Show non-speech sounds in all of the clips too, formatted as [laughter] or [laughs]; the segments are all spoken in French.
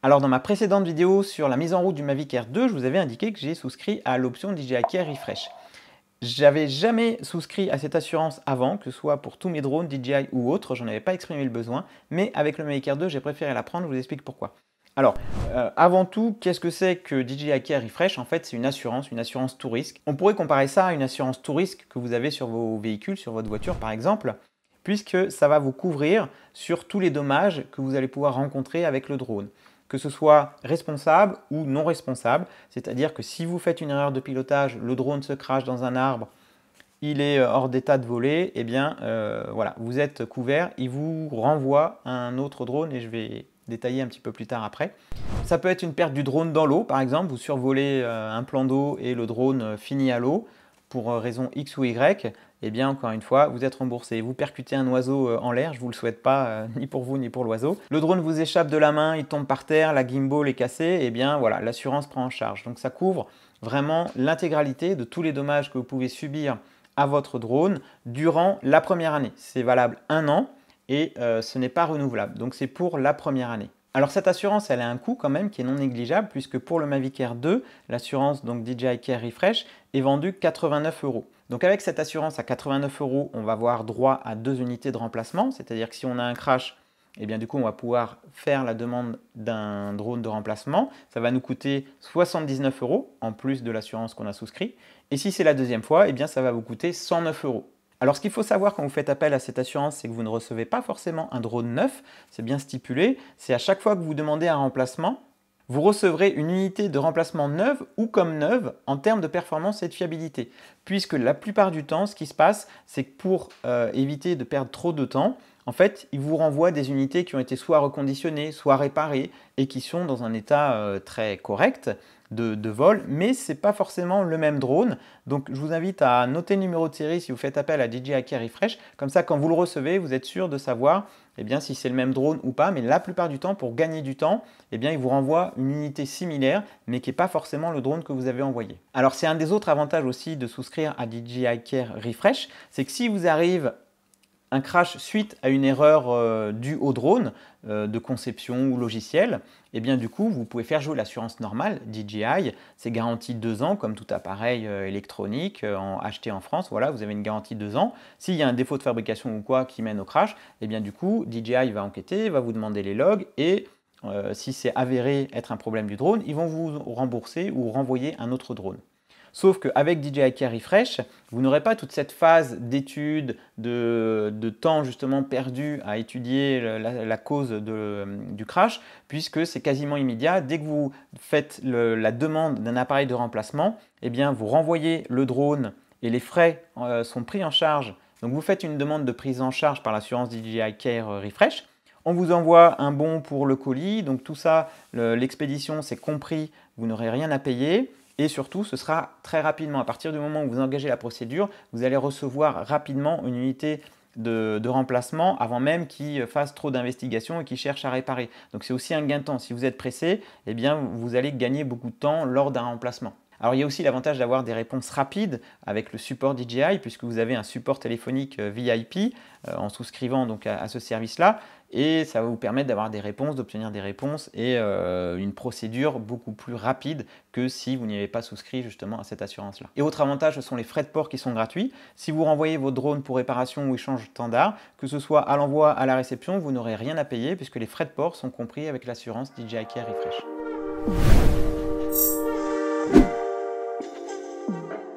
Alors dans ma précédente vidéo sur la mise en route du Mavic Air 2, je vous avais indiqué que j'ai souscrit à l'option DJI Care Refresh. J'avais jamais souscrit à cette assurance avant, que ce soit pour tous mes drones, DJI ou autres, j'en avais pas exprimé le besoin, mais avec le Mavic Air 2, j'ai préféré la prendre, je vous explique pourquoi. Alors, euh, avant tout, qu'est-ce que c'est que DJI Care Refresh En fait, c'est une assurance, une assurance tout risque. On pourrait comparer ça à une assurance tout risque que vous avez sur vos véhicules, sur votre voiture par exemple, puisque ça va vous couvrir sur tous les dommages que vous allez pouvoir rencontrer avec le drone que ce soit responsable ou non responsable. C'est-à-dire que si vous faites une erreur de pilotage, le drone se crache dans un arbre, il est euh, hors d'état de voler, et eh bien euh, voilà, vous êtes couvert, il vous renvoie un autre drone et je vais détailler un petit peu plus tard après. Ça peut être une perte du drone dans l'eau, par exemple, vous survolez euh, un plan d'eau et le drone finit à l'eau pour raison X ou Y eh bien encore une fois, vous êtes remboursé. Vous percutez un oiseau euh, en l'air, je vous le souhaite pas, euh, ni pour vous ni pour l'oiseau. Le drone vous échappe de la main, il tombe par terre, la gimbal est cassée, et eh bien voilà, l'assurance prend en charge. Donc ça couvre vraiment l'intégralité de tous les dommages que vous pouvez subir à votre drone durant la première année. C'est valable un an et euh, ce n'est pas renouvelable. Donc c'est pour la première année. Alors cette assurance, elle a un coût quand même qui est non négligeable puisque pour le Mavic Air 2, l'assurance donc DJI Care Refresh est vendue 89 euros. Donc avec cette assurance à 89 euros, on va avoir droit à deux unités de remplacement, c'est-à-dire que si on a un crash, eh bien du coup on va pouvoir faire la demande d'un drone de remplacement. Ça va nous coûter 79 euros en plus de l'assurance qu'on a souscrit. Et si c'est la deuxième fois, eh bien ça va vous coûter 109 euros. Alors ce qu'il faut savoir quand vous faites appel à cette assurance, c'est que vous ne recevez pas forcément un drone neuf, c'est bien stipulé, c'est à chaque fois que vous demandez un remplacement, vous recevrez une unité de remplacement neuve ou comme neuve en termes de performance et de fiabilité. Puisque la plupart du temps, ce qui se passe, c'est que pour euh, éviter de perdre trop de temps, en fait, il vous renvoie des unités qui ont été soit reconditionnées, soit réparées et qui sont dans un état euh, très correct de, vol, mais ce n'est pas forcément le même drone. Donc je vous invite à noter le numéro de série si vous faites appel à DJI Care Refresh. Comme ça, quand vous le recevez, vous êtes sûr de savoir eh bien, si c'est le même drone ou pas. Mais la plupart du temps, pour gagner du temps, eh bien, il vous renvoie une unité similaire, mais qui n'est pas forcément le drone que vous avez envoyé. Alors c'est un des autres avantages aussi de souscrire à DJI Care Refresh, c'est que si vous arrive un crash suite à une erreur euh, due au drone euh, de conception ou logiciel, et eh bien du coup, vous pouvez faire jouer l'assurance normale DJI. C'est garanti 2 ans, comme tout appareil euh, électronique euh, acheté en France. Voilà, vous avez une garantie 2 ans. S'il y a un défaut de fabrication ou quoi qui mène au crash, et eh bien du coup, DJI va enquêter, va vous demander les logs et euh, si c'est avéré être un problème du drone, ils vont vous rembourser ou renvoyer un autre drone. Sauf qu'avec DJI Care Refresh, vous n'aurez pas toute cette phase d'étude, de, temps justement perdu à étudier la, cause du crash, puisque c'est quasiment immédiat. Dès que vous faites la demande d'un appareil de remplacement, eh bien vous renvoyez le drone et les frais euh, sont pris en charge. Donc vous faites une demande de prise en charge par l'assurance DJI Care Refresh. On vous envoie un bon pour le colis, donc tout ça, l'expédition, c'est compris, vous n'aurez rien à payer. Et surtout, ce sera très rapidement. À partir du moment où vous engagez la procédure, vous allez recevoir rapidement une unité de, remplacement avant même qu'ils fassent trop d'investigations et qu'ils cherchent à réparer. Donc c'est aussi un gain de temps. Si vous êtes pressé, eh bien vous allez gagner beaucoup de temps lors d'un remplacement. Alors il y a aussi l'avantage d'avoir des réponses rapides avec le support DJI puisque vous avez un support téléphonique euh, VIP euh, en souscrivant donc à ce service-là et ça va vous permettre d'avoir des réponses, d'obtenir des réponses et euh, une procédure beaucoup plus rapide que si vous n'y avez pas souscrit justement à cette assurance-là. Et autre avantage, ce sont les frais de port qui sont gratuits. Si vous renvoyez vos drones pour réparation ou échange standard, que ce soit à l'envoi, à la réception, vous n'aurez rien à payer puisque les frais de port sont compris avec l'assurance DJI Care Refresh.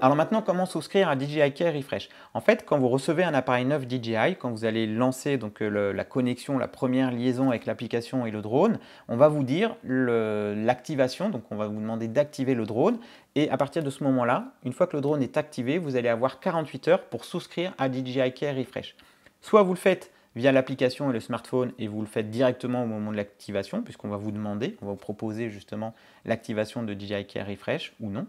Alors maintenant, comment souscrire à DJI Care Refresh En fait, quand vous recevez un appareil neuf DJI, quand vous allez lancer donc euh, la connexion, la première liaison avec l'application et le drone, on va vous dire l'activation, donc on va vous demander d'activer le drone. Et à partir de ce moment-là, une fois que le drone est activé, vous allez avoir 48 heures pour souscrire à DJI Care Refresh. Soit vous le faites via l'application et le smartphone et vous le faites directement au moment de l'activation, puisqu'on va vous demander, on va vous proposer justement l'activation de DJI Care Refresh ou non,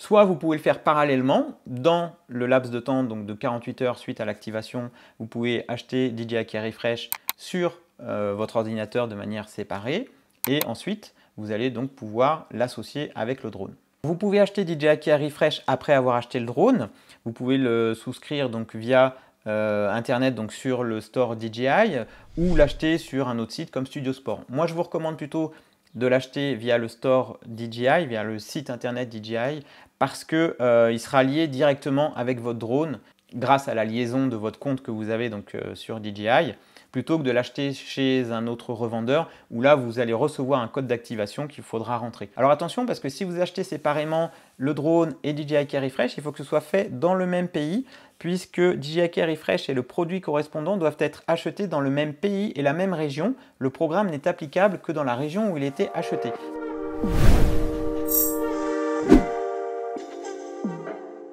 Soit vous pouvez le faire parallèlement, dans le laps de temps donc de 48 heures suite à l'activation, vous pouvez acheter DJI KIA Refresh sur euh, votre ordinateur de manière séparée et ensuite vous allez donc pouvoir l'associer avec le drone. Vous pouvez acheter DJI KIA Refresh après avoir acheté le drone, vous pouvez le souscrire donc via euh, internet donc sur le store DJI ou l'acheter sur un autre site comme Studio Sport. Moi je vous recommande plutôt de l'acheter via le store DJI, via le site internet DJI, parce qu'il euh, sera lié directement avec votre drone grâce à la liaison de votre compte que vous avez donc, euh, sur DJI, plutôt que de l'acheter chez un autre revendeur où là vous allez recevoir un code d'activation qu'il faudra rentrer. Alors attention parce que si vous achetez séparément le drone et DJI Care Refresh, il faut que ce soit fait dans le même pays puisque DJI Care Refresh et le produit correspondant doivent être achetés dans le même pays et la même région. Le programme n'est applicable que dans la région où il était acheté.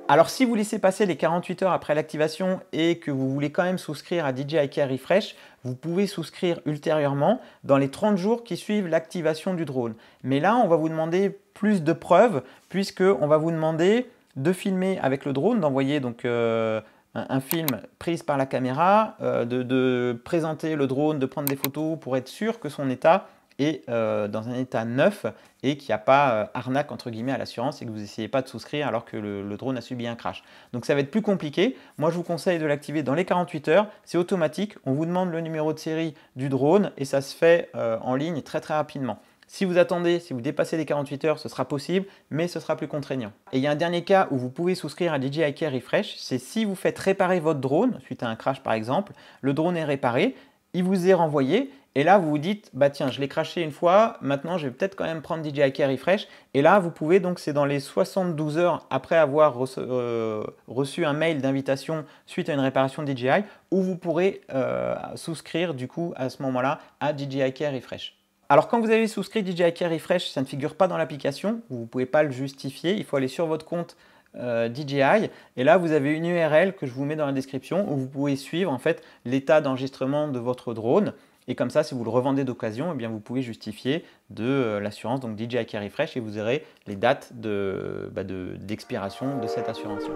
Alors si vous laissez passer les 48 heures après l'activation et que vous voulez quand même souscrire à DJI Care Refresh, vous pouvez souscrire ultérieurement dans les 30 jours qui suivent l'activation du drone. Mais là, on va vous demander plus de preuves puisqu'on va vous demander de filmer avec le drone, d'envoyer donc euh, un, film pris par la caméra, euh, de présenter le drone, de prendre des photos pour être sûr que son état et euh, dans un état neuf et qu'il n'y a pas euh, arnaque entre guillemets à l'assurance et que vous n'essayez pas de souscrire alors que le, drone a subi un crash. Donc ça va être plus compliqué. Moi je vous conseille de l'activer dans les 48 heures. C'est automatique. On vous demande le numéro de série du drone et ça se fait euh, en ligne très très rapidement. Si vous attendez, si vous dépassez les 48 heures, ce sera possible, mais ce sera plus contraignant. Et il y a un dernier cas où vous pouvez souscrire à DJI Care Refresh, c'est si vous faites réparer votre drone, suite à un crash par exemple, le drone est réparé, il vous est renvoyé et là, vous vous dites, bah tiens, je l'ai craché une fois, maintenant je vais peut-être quand même prendre DJI Care Refresh. Et là, vous pouvez, donc c'est dans les 72 heures après avoir euh, reçu, un mail d'invitation suite à une réparation DJI, où vous pourrez euh, souscrire du coup à ce moment-là à DJI Care Refresh. Alors quand vous avez souscrit DJI Care Refresh, ça ne figure pas dans l'application, vous ne pouvez pas le justifier, il faut aller sur votre compte euh, DJI. Et là, vous avez une URL que je vous mets dans la description où vous pouvez suivre en fait l'état d'enregistrement de votre drone. Et comme ça, si vous le revendez d'occasion, eh bien vous pouvez justifier de euh, l'assurance, donc DJI Carry Refresh et vous aurez les dates bah, d'expiration de, de cette assurance-là.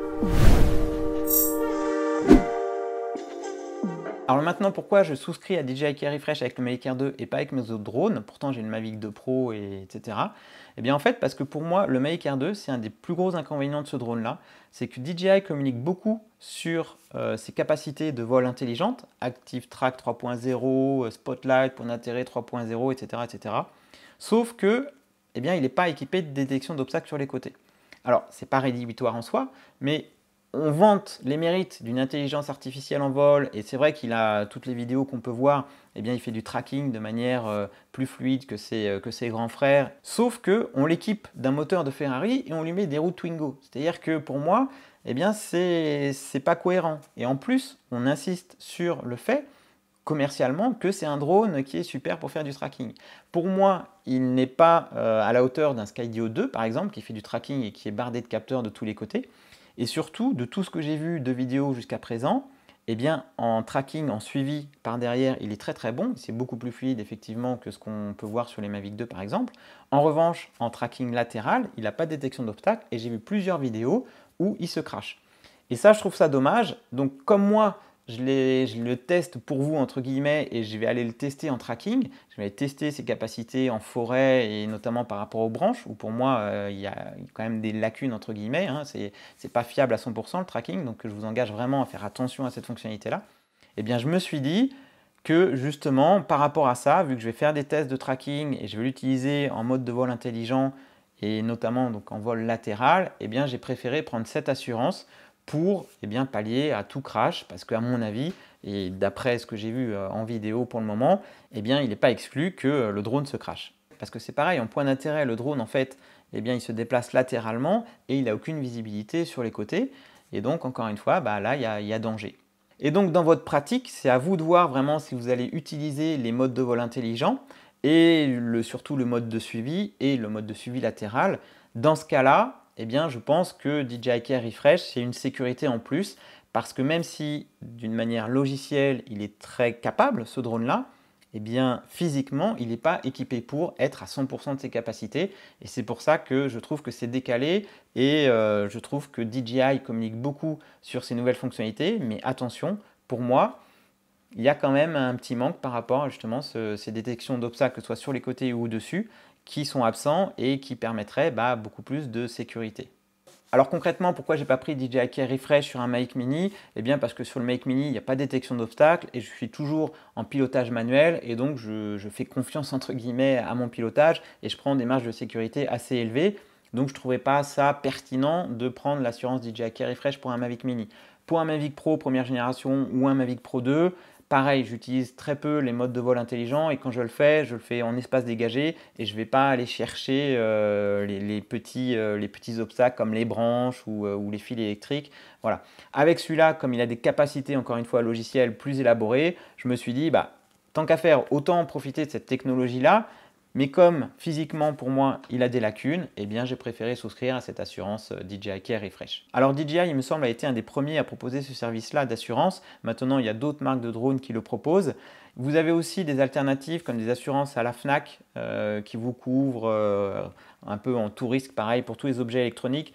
Alors maintenant, pourquoi je souscris à DJI Care Refresh avec le Mavic Air 2 et pas avec mes autres drones Pourtant, j'ai une Mavic 2 Pro, etc. Eh bien, en fait, parce que pour moi, le Mavic Air 2, c'est un des plus gros inconvénients de ce drone-là. C'est que DJI communique beaucoup sur euh, ses capacités de vol intelligente, Active Track 3.0, euh, Spotlight, point d'intérêt 3.0, etc., etc. Sauf que, eh bien, il n'est pas équipé de détection d'obstacles sur les côtés. Alors, c'est pas rédhibitoire en soi, mais on vante les mérites d'une intelligence artificielle en vol, et c'est vrai qu'il a toutes les vidéos qu'on peut voir, eh bien, il fait du tracking de manière euh, plus fluide euh, que ses, grands frères. Sauf que on l'équipe d'un moteur de Ferrari et on lui met des roues Twingo. C'est-à-dire que pour moi, eh bien, c'est pas cohérent. Et en plus, on insiste sur le fait commercialement que c'est un drone qui est super pour faire du tracking. Pour moi, il n'est pas euh, à la hauteur d'un Skydio 2 par exemple qui fait du tracking et qui est bardé de capteurs de tous les côtés. Et surtout, de tout ce que j'ai vu de vidéos jusqu'à présent, eh bien, en tracking, en suivi par derrière, il est très très bon. C'est beaucoup plus fluide effectivement que ce qu'on peut voir sur les Mavic 2 par exemple. En revanche, en tracking latéral, il n'a pas de détection d'obstacle et j'ai vu plusieurs vidéos où il se crache. Et ça, je trouve ça dommage. Donc, comme moi, je, le teste pour vous, entre guillemets, et je vais aller le tester en tracking. Je vais tester ses capacités en forêt et notamment par rapport aux branches, où pour moi, euh, il y a quand même des lacunes, entre guillemets. Hein. C'est pas fiable à 100% le tracking, donc je vous engage vraiment à faire attention à cette fonctionnalité-là. Eh bien, je me suis dit que justement, par rapport à ça, vu que je vais faire des tests de tracking et je vais l'utiliser en mode de vol intelligent et notamment donc en vol latéral, eh bien j'ai préféré prendre cette assurance pour eh bien, pallier à tout crash, parce qu'à mon avis, et d'après ce que j'ai vu euh, en vidéo pour le moment, eh bien, il n'est pas exclu que euh, le drone se crache. Parce que c'est pareil, en point d'intérêt, le drone, en fait, eh bien, il se déplace latéralement et il n'a aucune visibilité sur les côtés. Et donc, encore une fois, bah, là, il y, a danger. Et donc, dans votre pratique, c'est à vous de voir vraiment si vous allez utiliser les modes de vol intelligents et surtout le mode de suivi et le mode de suivi latéral. Dans ce cas-là, eh bien, je pense que DJI Care Refresh, c'est une sécurité en plus, parce que même si d'une manière logicielle, il est très capable, ce drone-là, eh bien, physiquement, il n'est pas équipé pour être à 100% de ses capacités. Et c'est pour ça que je trouve que c'est décalé et euh, je trouve que DJI communique beaucoup sur ses nouvelles fonctionnalités. Mais attention, pour moi, il y a quand même un petit manque par rapport à justement ces détections d'obstacles, que ce soit sur les côtés ou au-dessus qui sont absents et qui permettraient bah, beaucoup plus de sécurité. Alors concrètement, pourquoi j'ai pas pris DJI Care Refresh sur un Mavic Mini Eh bien parce que sur le Mavic Mini, il n'y a pas de détection d'obstacles et je suis toujours en pilotage manuel et donc je, fais confiance [laughs] entre guillemets à mon pilotage et je prends des marges de sécurité assez élevées. Donc je ne trouvais pas ça pertinent de prendre l'assurance DJI Care Refresh pour un Mavic Mini. Pour un Mavic Pro première génération ou un Mavic Pro 2, Pareil, j'utilise très peu les modes de vol intelligents et quand je le fais, je le fais en espace dégagé et je ne vais pas aller chercher euh, euh, les, petits, obstacles comme les branches euh, ou, les fils électriques. Voilà. Avec celui-là, comme il a des capacités, encore une fois, logicielles plus élaborées, je me suis dit, bah, tant qu'à faire, autant profiter de cette technologie-là mais comme physiquement pour moi il a des lacunes, eh bien j'ai préféré souscrire à cette assurance euh, DJI Care Refresh. Alors DJI il me semble a été un des premiers à proposer ce service-là d'assurance. Maintenant il y a d'autres marques de drones qui le proposent. Vous avez aussi des alternatives comme des assurances à la FNAC euh, qui vous couvrent euh, un peu en tout risque, pareil pour tous les objets électroniques.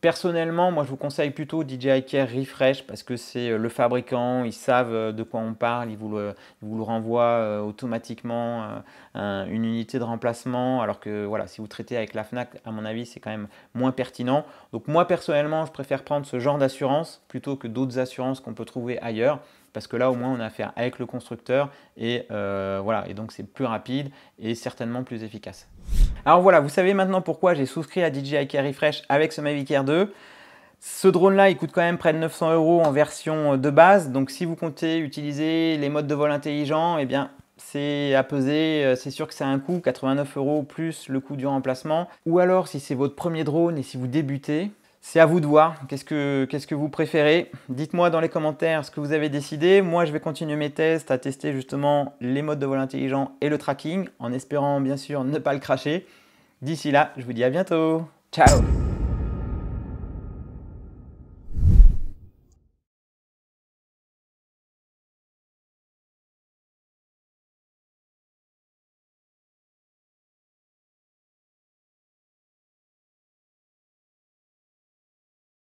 Personnellement, moi je vous conseille plutôt DJI Care Refresh parce que c'est euh, le fabricant, ils savent euh, de quoi on parle, ils vous le, renvoient euh, automatiquement une unité de remplacement. Alors que voilà, si vous traitez avec la Fnac, à mon avis, c'est quand même moins pertinent. Donc moi personnellement, je préfère prendre ce genre d'assurance plutôt que d'autres assurances qu'on peut trouver ailleurs parce que là au moins on a affaire avec le constructeur et euh, voilà et donc c'est plus rapide et certainement plus efficace. Alors voilà, vous savez maintenant pourquoi j'ai souscrit à DJI Care Refresh avec ce Mavic Air 2. Ce drone-là, il coûte quand même près de 900 euros en version euh, de base. Donc, si vous comptez utiliser les modes de vol intelligents, eh bien, c'est à peser, euh, c'est sûr que c'est un coût, 89 euros plus le coût du remplacement. Ou alors, si c'est votre premier drone et si vous débutez, c'est à vous de voir. Qu'est-ce que vous préférez Dites-moi dans les commentaires ce que vous avez décidé. Moi, je vais continuer mes tests à tester justement les modes de vol intelligent et le tracking en espérant bien sûr ne pas le cracher. D'ici là, je vous dis à bientôt. Ciao